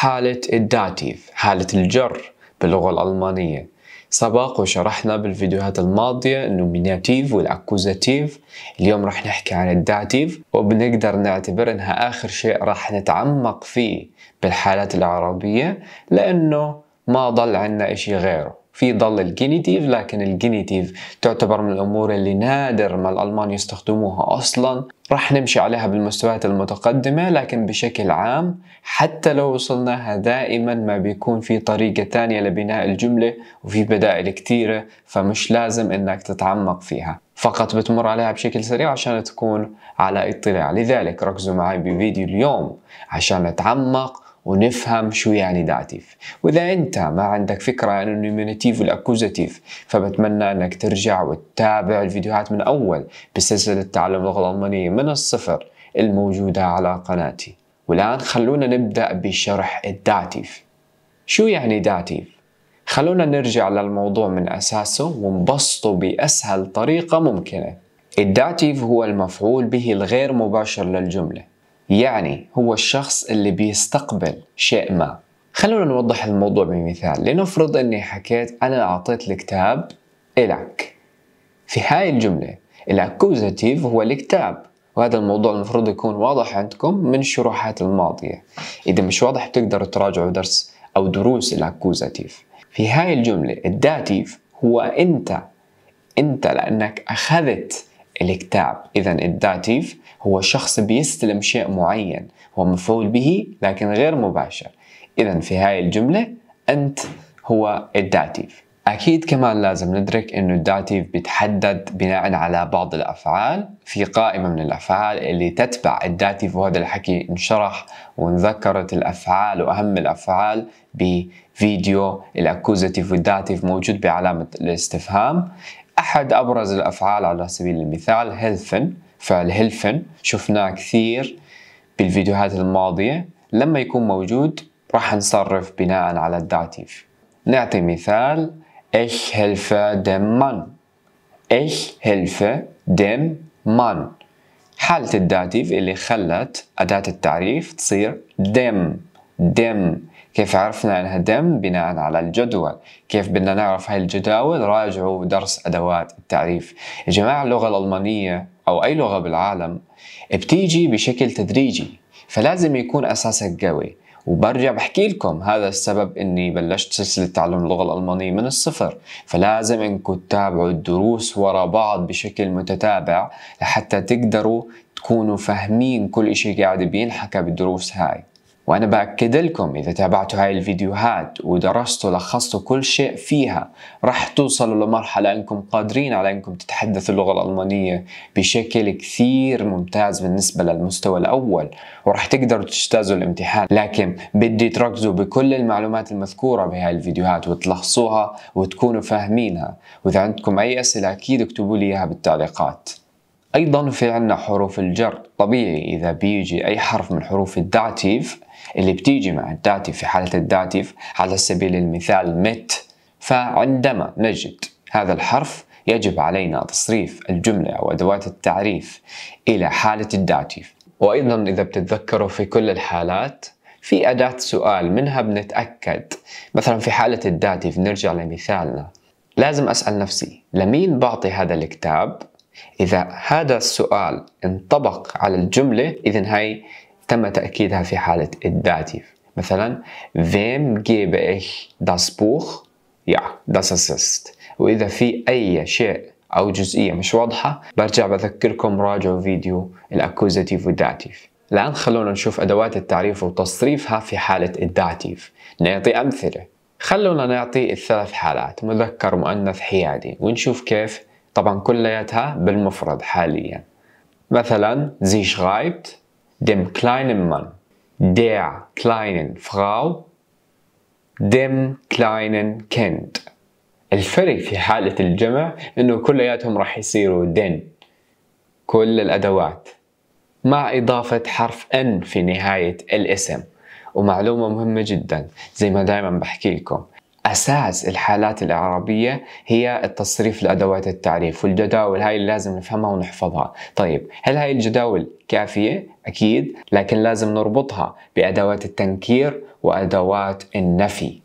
حالة الداتيف حالة الجر باللغة الألمانية سبق وشرحنا بالفيديوهات الماضية النوميناتيف والأكوزاتيف اليوم راح نحكي عن الداتيف وبنقدر نعتبر انها آخر شيء راح نتعمق فيه بالحالات العربية لأنه ما ضل عنا إشي غيره في ظل الجينيتيف لكن الجينيتيف تعتبر من الامور اللي نادر ما الالمان يستخدموها اصلا راح نمشي عليها بالمستويات المتقدمة لكن بشكل عام حتى لو وصلناها دائما ما بيكون في طريقة ثانية لبناء الجملة وفي بدائل كثيرة فمش لازم انك تتعمق فيها فقط بتمر عليها بشكل سريع عشان تكون على اطلاع لذلك ركزوا معي بفيديو اليوم عشان نتعمق ونفهم شو يعني داتيف وإذا أنت ما عندك فكرة عن النوميناتيف والأكوزاتيف فبتمنى أنك ترجع وتتابع الفيديوهات من أول بسلسلة تعلم اللغة الألمانية من الصفر الموجودة على قناتي والآن خلونا نبدأ بشرح الداتيف شو يعني داتيف؟ خلونا نرجع للموضوع من أساسه ونبسطه بأسهل طريقة ممكنة الداتيف هو المفعول به الغير مباشر للجملة يعني هو الشخص اللي بيستقبل شيء ما خلونا نوضح الموضوع بمثال لنفرض أني حكيت أنا أعطيت الكتاب إلك في هاي الجملة الأكوزاتيف هو الكتاب وهذا الموضوع المفروض يكون واضح عندكم من الشروحات الماضية إذا مش واضح بتقدروا تراجعوا درس أو دروس الأكوزاتيف في هاي الجملة الداتيف هو أنت أنت لأنك أخذت الكتاب إذا الداتيف هو شخص بيستلم شيء معين هو مفعول به لكن غير مباشر إذا في هاي الجملة أنت هو الداتيف أكيد كمان لازم ندرك أنه الداتيف بيتحدد بناء على بعض الأفعال في قائمة من الأفعال اللي تتبع الداتيف وهذا الحكي انشرح وانذكرت الأفعال وأهم الأفعال بفيديو الأكوزاتيف والداتيف موجود بعلامة الاستفهام أحد أبرز الأفعال على سبيل المثال هيلفن فعل هيلفن شفناه كثير بالفيديوهات الماضية لما يكون موجود راح نصرف بناء على الداتيف نعطي مثال ايش هلفة دم من ايش helfe دم من حالة الداتيف اللي خلت أداة التعريف تصير دم دم كيف عرفنا عنها هدم بناء على الجدول كيف بدنا نعرف هاي الجداول راجعوا درس أدوات التعريف يا جماعة اللغة الألمانية أو أي لغة بالعالم بتيجي بشكل تدريجي فلازم يكون أساسك قوي وبرجع بحكي لكم هذا السبب اني بلشت سلسلة تعلم اللغة الألمانية من الصفر فلازم انكم تتابعوا الدروس ورا بعض بشكل متتابع لحتى تقدروا تكونوا فاهمين كل اشي قاعد بينحكى بالدروس هاي وأنا بأكد لكم إذا تابعتوا هاي الفيديوهات ودرستوا لخصتوا كل شيء فيها راح توصلوا لمرحلة أنكم قادرين على أنكم تتحدثوا اللغة الألمانية بشكل كثير ممتاز بالنسبة للمستوى الأول وراح تقدروا تجتازوا الامتحان لكن بدي تركزوا بكل المعلومات المذكورة بهاي الفيديوهات وتلخصوها وتكونوا فاهمينها وإذا عندكم أي أسئلة أكيد اكتبوا لي إياها بالتعليقات أيضا في عندنا حروف الجر طبيعي إذا بيجي أي حرف من حروف الداتيف اللي بتيجي مع الداتيف في حالة الداتيف على سبيل المثال مت فعندما نجد هذا الحرف يجب علينا تصريف الجملة أو أدوات التعريف إلى حالة الداتيف وأيضا إذا بتتذكروا في كل الحالات في أداة سؤال منها بنتأكد مثلا في حالة الداتيف نرجع لمثالنا لازم أسأل نفسي لمين بعطي هذا الكتاب إذا هذا السؤال انطبق على الجملة إذا هاي تم تأكيدها في حالة الداتيف مثلا فيم جيب إيش داس بوخ يا داس اسيست وإذا في أي شيء أو جزئية مش واضحة برجع بذكركم راجعوا فيديو الأكوزاتيف والداتيف الآن خلونا نشوف أدوات التعريف وتصريفها في حالة الداتيف نعطي أمثلة خلونا نعطي الثلاث حالات مذكر مؤنث حيادي ونشوف كيف طبعا كلياتها بالمفرد حاليا مثلا زي شرايبت ديم كلاينن مان ديع كلاينن فراو ديم كلاينن كنت الفرق في حالة الجمع انه كلياتهم راح يصيروا دين كل الادوات مع اضافة حرف ان في نهاية الاسم ومعلومة مهمة جدا زي ما دائما بحكي لكم اساس الحالات الاعرابيه هي التصريف لادوات التعريف والجداول هاي اللي لازم نفهمها ونحفظها طيب هل هاي الجداول كافيه اكيد لكن لازم نربطها بادوات التنكير وادوات النفي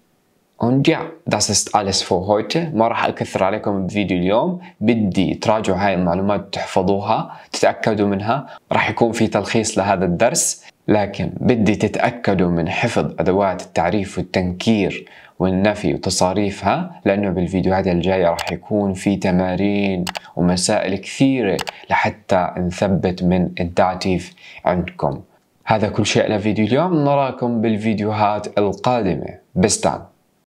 Und ja, das ist alles für heute ما راح أكثر عليكم بفيديو اليوم بدي تراجعوا هاي المعلومات تحفظوها تتأكدوا منها راح يكون في تلخيص لهذا الدرس لكن بدي تتأكدوا من حفظ أدوات التعريف والتنكير والنفي وتصاريفها لأنه بالفيديوهات الجاية راح يكون في تمارين ومسائل كثيرة لحتى نثبت من الداتيف عندكم هذا كل شيء لفيديو اليوم نراكم بالفيديوهات القادمة بستان